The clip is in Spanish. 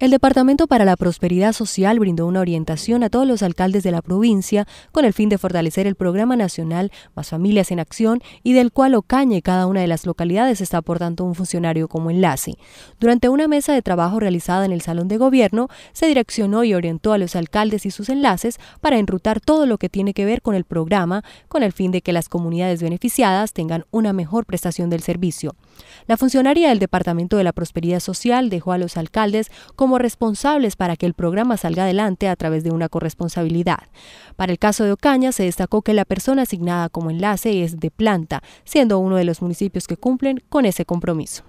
El Departamento para la Prosperidad Social brindó una orientación a todos los alcaldes de la provincia con el fin de fortalecer el programa nacional Más Familias en Acción y del cual Ocaña y cada una de las localidades está aportando un funcionario como enlace. Durante una mesa de trabajo realizada en el Salón de Gobierno, se direccionó y orientó a los alcaldes y sus enlaces para enrutar todo lo que tiene que ver con el programa con el fin de que las comunidades beneficiadas tengan una mejor prestación del servicio. La funcionaria del Departamento de la Prosperidad Social dejó a los alcaldes como responsables para que el programa salga adelante a través de una corresponsabilidad. Para el caso de Ocaña, se destacó que la persona asignada como enlace es de planta, siendo uno de los municipios que cumplen con ese compromiso.